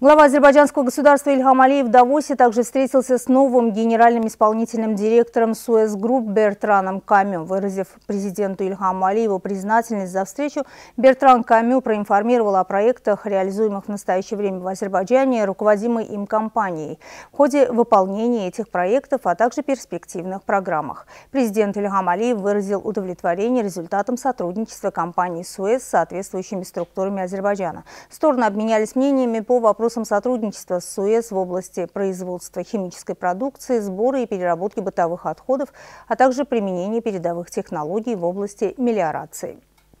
Глава азербайджанского государства Ильхам Алиев в Давосе также встретился с новым генеральным исполнительным директором Суэс Групп Бертраном Камю. Выразив президенту Ильхам Алиеву признательность за встречу, Бертран Камю проинформировал о проектах, реализуемых в настоящее время в Азербайджане, руководимой им компанией, в ходе выполнения этих проектов, а также перспективных программах. Президент Ильхам Алиев выразил удовлетворение результатом сотрудничества компании Суэс с соответствующими структурами Азербайджана. Стороны обменялись мнениями по вопросу вопросам сотрудничества с СУЭС в области производства химической продукции, сбора и переработки бытовых отходов, а также применения передовых технологий в области мелиорации.